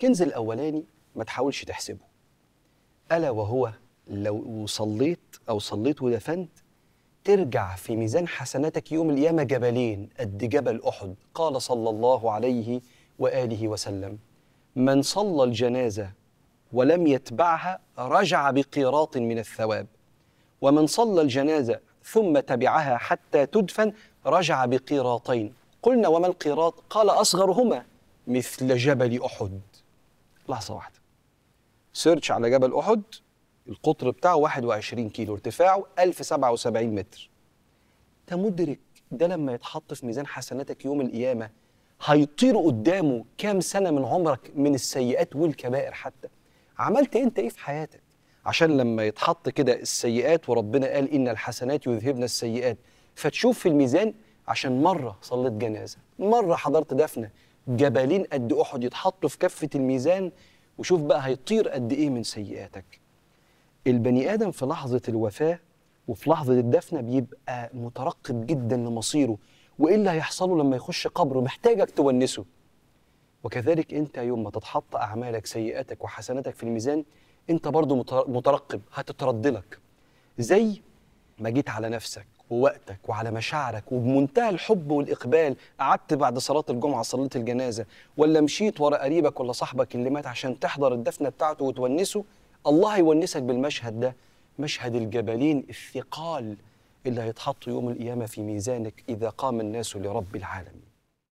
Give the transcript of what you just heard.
الكنز الاولاني ما تحاولش تحسبه الا وهو لو صليت او صليت ودفنت ترجع في ميزان حسناتك يوم القيامه جبلين قد جبل احد قال صلى الله عليه واله وسلم من صلى الجنازه ولم يتبعها رجع بقيراط من الثواب ومن صلى الجنازه ثم تبعها حتى تدفن رجع بقيراطين قلنا وما القيراط قال اصغرهما مثل جبل احد لحظه واحده سيرش على جبل احد القطر بتاعه 21 كيلو ارتفاعه 1077 متر انت مدرك ده لما يتحط في ميزان حسناتك يوم القيامه هيطير قدامه كام سنه من عمرك من السيئات والكبائر حتى عملت انت ايه في حياتك عشان لما يتحط كده السيئات وربنا قال ان الحسنات يذهبن السيئات فتشوف في الميزان عشان مره صليت جنازه مره حضرت دفنه جبلين قد احد يتحطوا في كفه الميزان وشوف بقى هيطير قد ايه من سيئاتك البني ادم في لحظه الوفاه وفي لحظه الدفنه بيبقى مترقب جدا لمصيره وايه اللي هيحصله لما يخش قبره محتاجك تونسه وكذلك انت يوم ما تتحط اعمالك سيئاتك وحسناتك في الميزان انت برضو مترقب هتترد لك زي ما جيت على نفسك ووقتك وعلى مشاعرك وبمنتهى الحب والإقبال قعدت بعد صلاة الجمعة صليت الجنازة ولا مشيت ورا قريبك ولا صاحبك اللي مات عشان تحضر الدفنة بتاعته وتونسه الله يونسك بالمشهد ده مشهد الجبلين الثقال اللي هيتحطوا يوم القيامة في ميزانك إذا قام الناس لرب العالمين